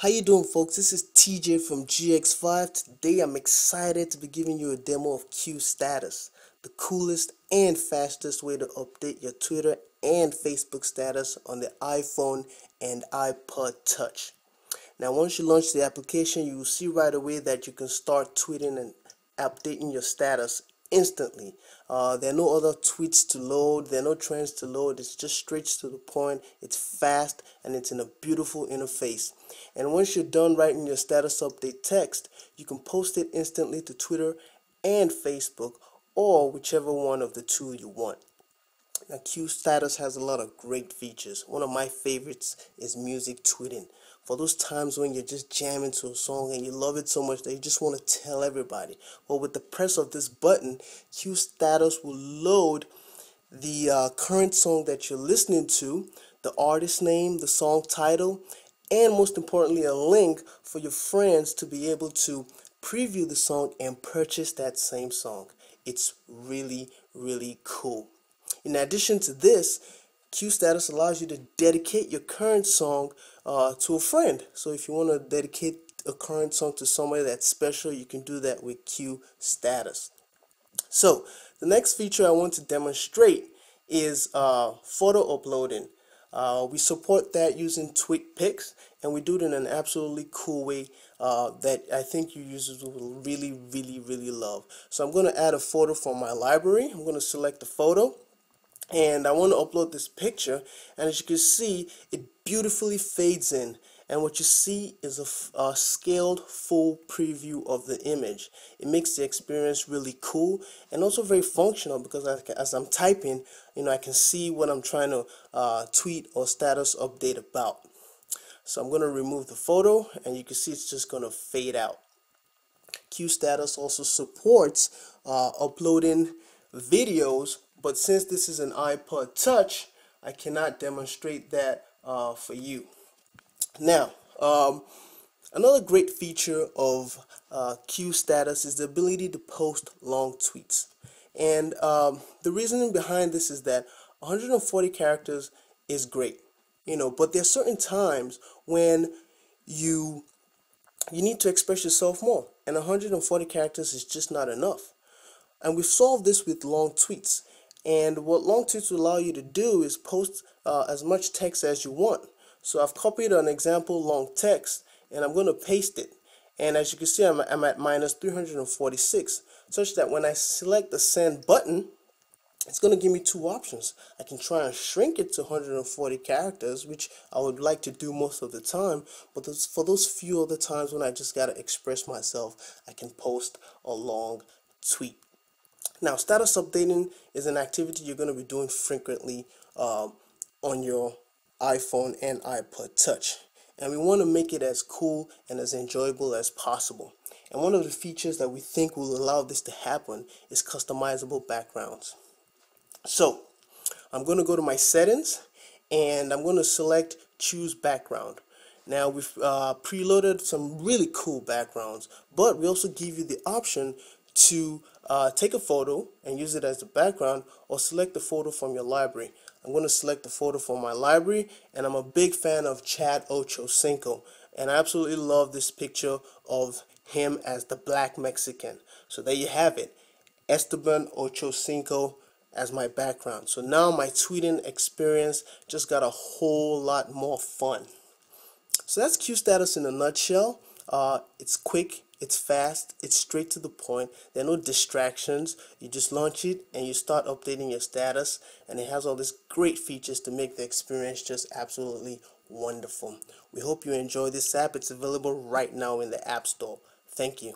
how you doing folks this is tj from gx5 today i'm excited to be giving you a demo of q status the coolest and fastest way to update your twitter and facebook status on the iphone and ipod touch now once you launch the application you will see right away that you can start tweeting and updating your status instantly. Uh, there are no other tweets to load, there are no trends to load. It's just straight to the point, it's fast, and it's in a beautiful interface. And once you're done writing your status update text, you can post it instantly to Twitter and Facebook or whichever one of the two you want. Now, Q Status has a lot of great features. One of my favorites is music tweeting. For those times when you're just jamming to a song and you love it so much that you just want to tell everybody. Well, with the press of this button, Q Status will load the uh, current song that you're listening to, the artist name, the song title, and most importantly, a link for your friends to be able to preview the song and purchase that same song. It's really, really cool. In addition to this, Q status allows you to dedicate your current song uh, to a friend. So if you want to dedicate a current song to somebody that's special, you can do that with Q status. So the next feature I want to demonstrate is uh, photo uploading. Uh, we support that using Twig and we do it in an absolutely cool way uh, that I think you users will really, really, really love. So I'm going to add a photo from my library. I'm going to select the photo and I want to upload this picture and as you can see it beautifully fades in and what you see is a, a, scaled full preview of the image it makes the experience really cool and also very functional because I, as I'm typing you know I can see what I'm trying to uh, tweet or status update about so I'm gonna remove the photo and you can see it's just gonna fade out Q status also supports uh, uploading videos but since this is an iPod Touch, I cannot demonstrate that uh, for you. Now, um, another great feature of uh, Q Status is the ability to post long tweets. And um, the reasoning behind this is that 140 characters is great, you know, but there's certain times when you you need to express yourself more, and 140 characters is just not enough. And we've solved this with long tweets. And what Longtooth will allow you to do is post uh, as much text as you want. So I've copied an example long text and I'm going to paste it. And as you can see, I'm, I'm at minus 346, such that when I select the send button, it's going to give me two options. I can try and shrink it to 140 characters, which I would like to do most of the time. But those, for those few other times when I just got to express myself, I can post a long tweet now, status updating is an activity you're going to be doing frequently um, on your iPhone and iPod Touch. And we want to make it as cool and as enjoyable as possible. And one of the features that we think will allow this to happen is customizable backgrounds. So I'm going to go to my settings and I'm going to select choose background. Now we've uh, preloaded some really cool backgrounds, but we also give you the option to uh, take a photo and use it as the background or select the photo from your library. I'm going to select the photo from my library and I'm a big fan of Chad Ocho Cinco, and I absolutely love this picture of him as the black Mexican. So there you have it. Esteban Ocho Cinco as my background. So now my tweeting experience just got a whole lot more fun. So that's Q status in a nutshell. Uh, it's quick, it's fast, it's straight to the point. There are no distractions. You just launch it and you start updating your status, and it has all these great features to make the experience just absolutely wonderful. We hope you enjoy this app. It's available right now in the App Store. Thank you.